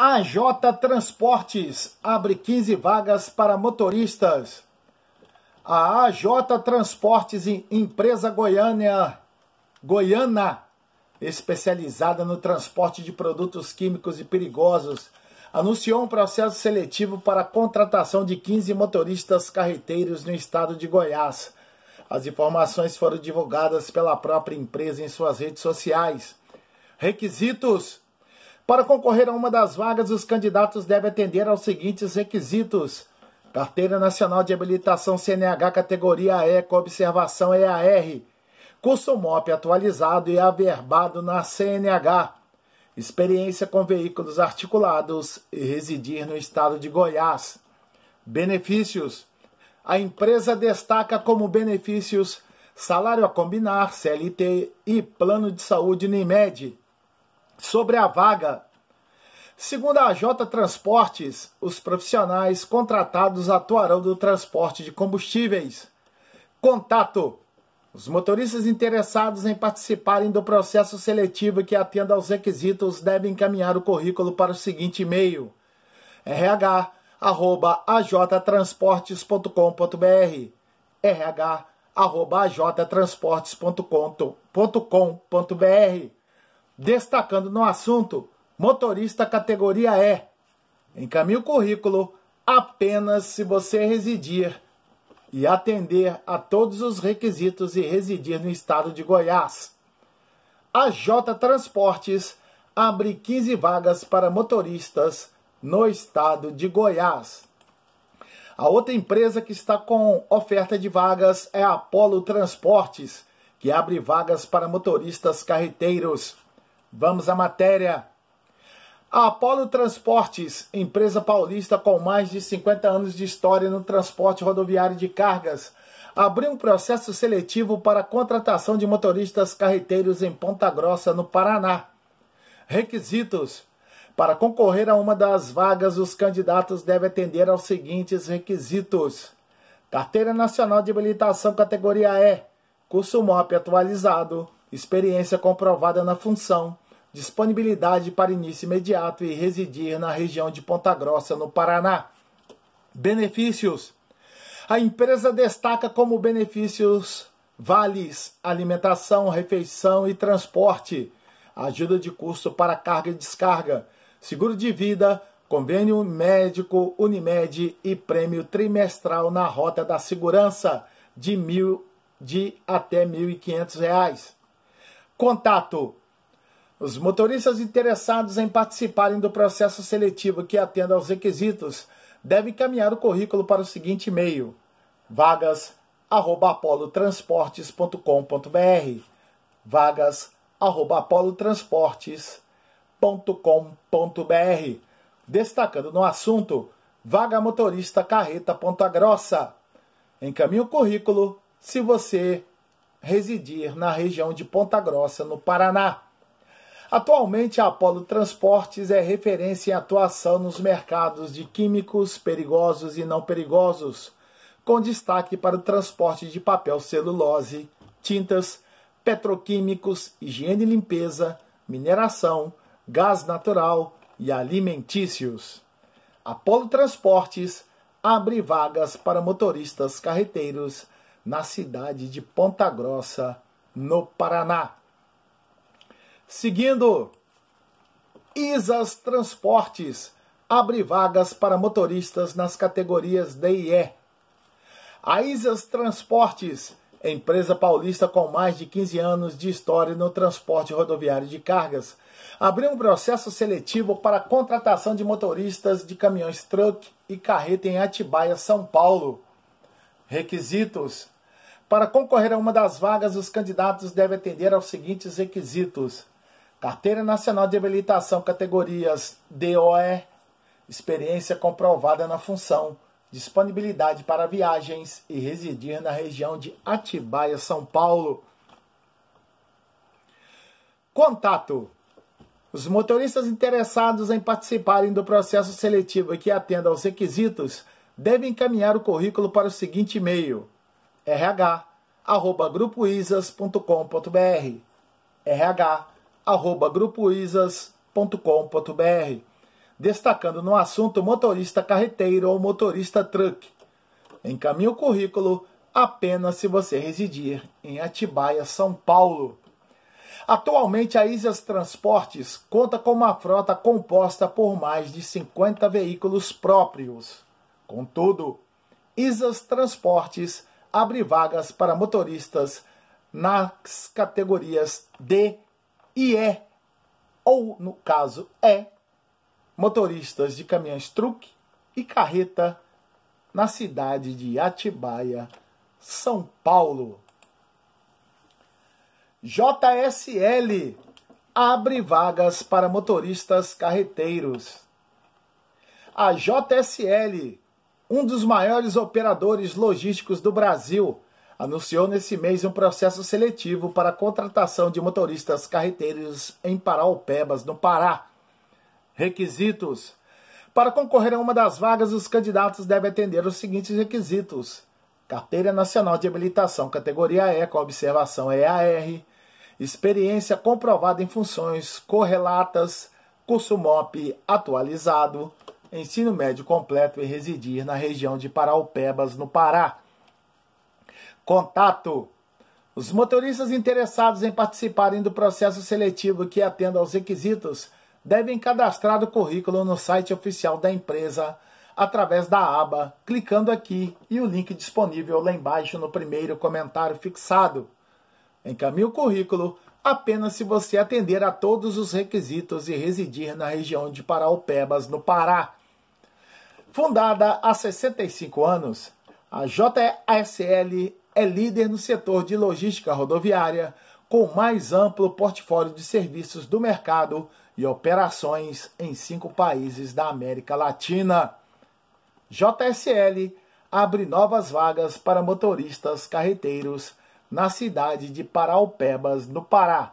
AJ Transportes abre 15 vagas para motoristas. A AJ Transportes, empresa goiânia, goiana, especializada no transporte de produtos químicos e perigosos, anunciou um processo seletivo para a contratação de 15 motoristas carreteiros no estado de Goiás. As informações foram divulgadas pela própria empresa em suas redes sociais. Requisitos: para concorrer a uma das vagas, os candidatos devem atender aos seguintes requisitos: Carteira Nacional de Habilitação CNH categoria E com observação EAR, curso MOP atualizado e averbado na CNH, experiência com veículos articulados e residir no estado de Goiás. Benefícios: A empresa destaca como benefícios salário a combinar, CLT e plano de saúde Nimed sobre a vaga. Segundo a J Transportes, os profissionais contratados atuarão no transporte de combustíveis. Contato: os motoristas interessados em participarem do processo seletivo que atenda aos requisitos devem encaminhar o currículo para o seguinte e-mail: rh@ajtransportes.com.br. rh@ajtransportes.com.br destacando no assunto motorista categoria E. Encaminhe o currículo apenas se você residir e atender a todos os requisitos e residir no estado de Goiás. A J Transportes abre 15 vagas para motoristas no estado de Goiás. A outra empresa que está com oferta de vagas é a Apolo Transportes, que abre vagas para motoristas carreteiros. Vamos à matéria. A Apolo Transportes, empresa paulista com mais de 50 anos de história no transporte rodoviário de cargas, abriu um processo seletivo para a contratação de motoristas carreteiros em Ponta Grossa, no Paraná. Requisitos: Para concorrer a uma das vagas, os candidatos devem atender aos seguintes requisitos: Carteira Nacional de Habilitação Categoria E, curso MOP atualizado, experiência comprovada na função disponibilidade para início imediato e residir na região de Ponta Grossa, no Paraná. Benefícios: a empresa destaca como benefícios vales, alimentação, refeição e transporte, ajuda de custo para carga e descarga, seguro de vida, convênio médico Unimed e prêmio trimestral na Rota da Segurança de mil de até R$ 1.500. Contato os motoristas interessados em participarem do processo seletivo que atenda aos requisitos devem encaminhar o currículo para o seguinte e-mail: vagas@apolotransportes.com.br. vagas@apolotransportes.com.br, destacando no assunto vaga motorista carreta Ponta Grossa. Encaminhe o currículo se você residir na região de Ponta Grossa, no Paraná. Atualmente, a Apolo Transportes é referência em atuação nos mercados de químicos perigosos e não perigosos, com destaque para o transporte de papel celulose, tintas, petroquímicos, higiene e limpeza, mineração, gás natural e alimentícios. Apolo Transportes abre vagas para motoristas carreteiros na cidade de Ponta Grossa, no Paraná. Seguindo, Isas Transportes abre vagas para motoristas nas categorias D e E. A Isas Transportes, empresa paulista com mais de 15 anos de história no transporte rodoviário de cargas, abriu um processo seletivo para a contratação de motoristas de caminhões truck e carreta em Atibaia, São Paulo. Requisitos: Para concorrer a uma das vagas, os candidatos devem atender aos seguintes requisitos Carteira Nacional de Habilitação, categorias DOE, experiência comprovada na função, disponibilidade para viagens e residir na região de Atibaia, São Paulo. Contato. Os motoristas interessados em participarem do processo seletivo e que atendam aos requisitos devem encaminhar o currículo para o seguinte e-mail: rh@grupoisas.com.br. rh grupoisas.com.br, destacando no assunto motorista carreteiro ou motorista truck. Encaminhe o currículo apenas se você residir em Atibaia, São Paulo. Atualmente, a Isas Transportes conta com uma frota composta por mais de 50 veículos próprios. Contudo, Isas Transportes abre vagas para motoristas nas categorias D e é, ou no caso é, motoristas de caminhões truque e carreta na cidade de Atibaia, São Paulo. JSL abre vagas para motoristas carreteiros. A JSL, um dos maiores operadores logísticos do Brasil, anunciou nesse mês um processo seletivo para a contratação de motoristas carreteiros em Paraupebas, no Pará. Requisitos: Para concorrer a uma das vagas, os candidatos devem atender os seguintes requisitos: Carteira Nacional de Habilitação, categoria E, com observação EAR, experiência comprovada em funções correlatas, curso MOP atualizado, ensino médio completo e residir na região de Paraupebas, no Pará. Contato. Os motoristas interessados em participarem do processo seletivo que atenda aos requisitos devem cadastrar o currículo no site oficial da empresa através da aba, clicando aqui e o link disponível lá embaixo no primeiro comentário fixado. Encaminhe o currículo apenas se você atender a todos os requisitos e residir na região de Paraupebas, no Pará. Fundada há 65 anos, a JSL é líder no setor de logística rodoviária, com o mais amplo portfólio de serviços do mercado e operações em cinco países da América Latina. JSL abre novas vagas para motoristas carreteiros na cidade de Paraupebas, no Pará.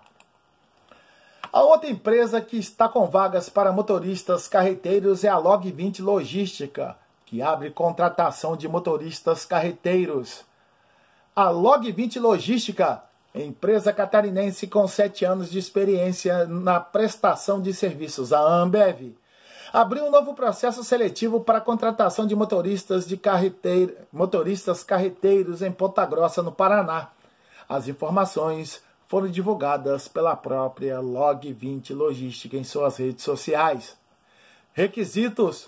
A outra empresa que está com vagas para motoristas carreteiros é a Log20 Logística, que abre contratação de motoristas carreteiros. A Log20 Logística, empresa catarinense com 7 anos de experiência na prestação de serviços, a Ambev, abriu um novo processo seletivo para a contratação de motoristas de carreteiro, motoristas carreteiros em Ponta Grossa, no Paraná. As informações foram divulgadas pela própria Log20 Logística em suas redes sociais. Requisitos: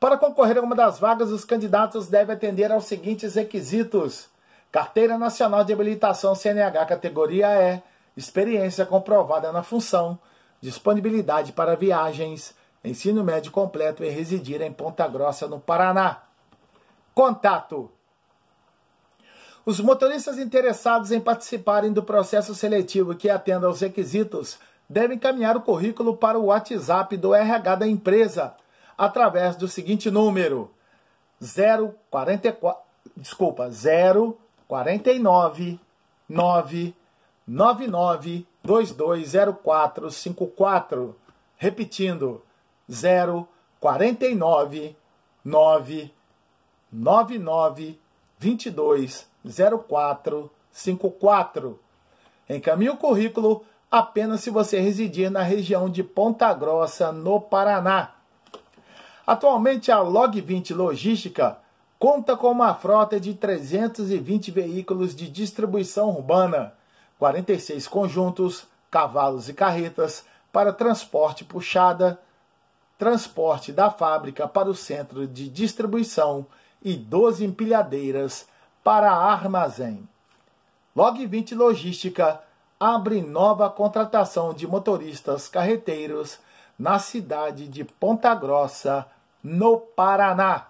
Para concorrer a uma das vagas, os candidatos devem atender aos seguintes requisitos Carteira Nacional de Habilitação CNH categoria E, experiência comprovada na função, disponibilidade para viagens, ensino médio completo e residir em Ponta Grossa, no Paraná. Contato os motoristas interessados em participarem do processo seletivo que atenda aos requisitos devem encaminhar o currículo para o WhatsApp do RH da empresa através do seguinte número: 044 desculpa, 0 49 9 99 2204 54. Repetindo, 0 49 9 99 22 04 54. Encaminhe o currículo apenas se você residir na região de Ponta Grossa, no Paraná. Atualmente, a Log20 Logística conta com uma frota é de 320 veículos de distribuição urbana, 46 conjuntos, cavalos e carretas para transporte puxada, transporte da fábrica para o centro de distribuição e 12 empilhadeiras para armazém. Log 20 Logística abre nova contratação de motoristas carreteiros na cidade de Ponta Grossa, no Paraná.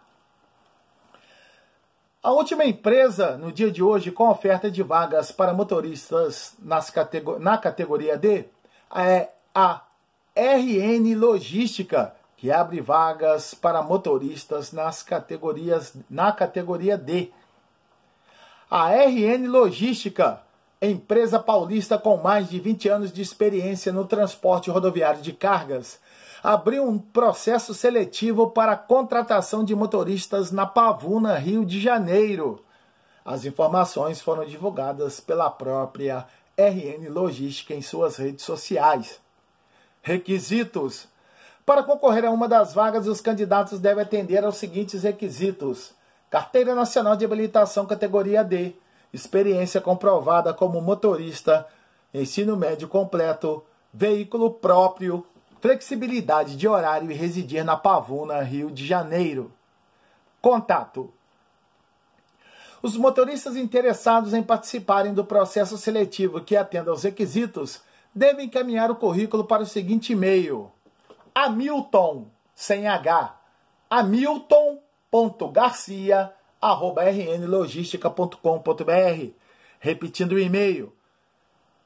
A última empresa no dia de hoje com oferta de vagas para motoristas categor na categoria D é a RN Logística, que abre vagas para motoristas nas categorias na categoria D. A RN Logística, empresa paulista com mais de 20 anos de experiência no transporte rodoviário de cargas, abriu um processo seletivo para a contratação de motoristas na Pavuna, Rio de Janeiro. As informações foram divulgadas pela própria RN Logística em suas redes sociais. Requisitos: Para concorrer a uma das vagas, os candidatos devem atender aos seguintes requisitos: Carteira Nacional de Habilitação Categoria D, experiência comprovada como motorista, ensino médio completo, veículo próprio, flexibilidade de horário e residir na Pavuna, Rio de Janeiro. Contato. Os motoristas interessados em participarem do processo seletivo que atenda aos requisitos devem encaminhar o currículo para o seguinte e-mail: Hamilton, sem H, hamilton.garcia@rnlogistica.com.br. Repetindo o e-mail: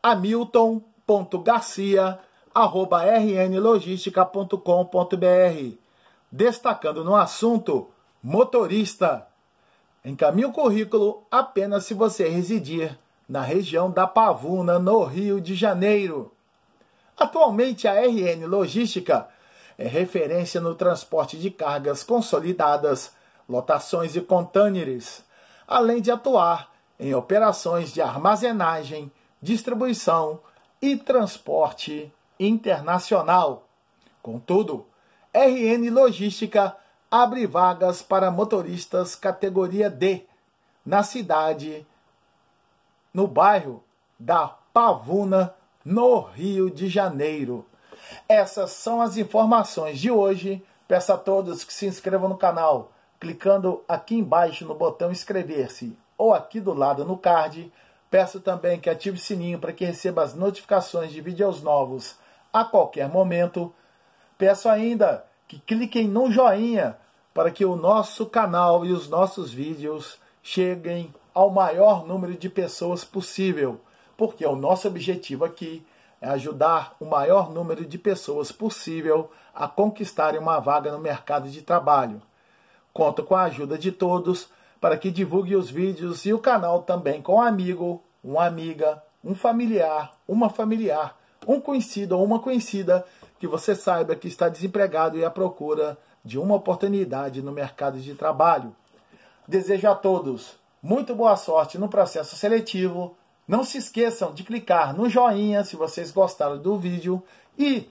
hamilton.garcia@rnlogistica.com.br arroba rnlogistica.com.br, destacando no assunto motorista. Encaminhe o currículo apenas se você residir na região da Pavuna, no Rio de Janeiro. Atualmente, a RN Logística é referência no transporte de cargas consolidadas, lotações e contâneres, além de atuar em operações de armazenagem, distribuição e transporte internacional. Contudo, RN Logística abre vagas para motoristas categoria D na cidade, no bairro da Pavuna, no Rio de Janeiro. Essas são as informações de hoje. Peço a todos que se inscrevam no canal, clicando aqui embaixo no botão inscrever-se ou aqui do lado no card. Peço também que ative o sininho para que receba as notificações de vídeos novos a qualquer momento. Peço ainda que cliquem no joinha para que o nosso canal e os nossos vídeos cheguem ao maior número de pessoas possível, porque o nosso objetivo aqui é ajudar o maior número de pessoas possível a conquistarem uma vaga no mercado de trabalho. Conto com a ajuda de todos para que divulgue os vídeos e o canal também com um amigo, uma amiga, um familiar, uma familiar um conhecido ou uma conhecida que você saiba que está desempregado e à procura de uma oportunidade no mercado de trabalho. Desejo a todos muito boa sorte no processo seletivo. Não se esqueçam de clicar no joinha se vocês gostaram do vídeo e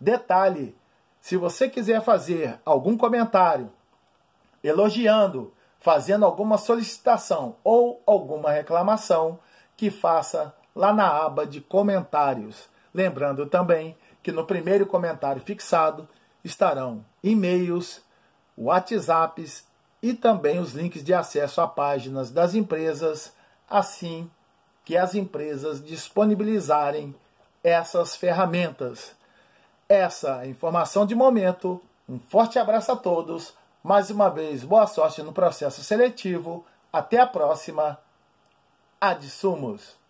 detalhe, se você quiser fazer algum comentário elogiando, fazendo alguma solicitação ou alguma reclamação, que faça lá na aba de comentários. Lembrando também que no primeiro comentário fixado estarão e-mails, WhatsApps e também os links de acesso a páginas das empresas, assim que as empresas disponibilizarem essas ferramentas. Essa é informação de momento. Um forte abraço a todos. Mais uma vez, boa sorte no processo seletivo. Até a próxima. Adsumos. Sumos.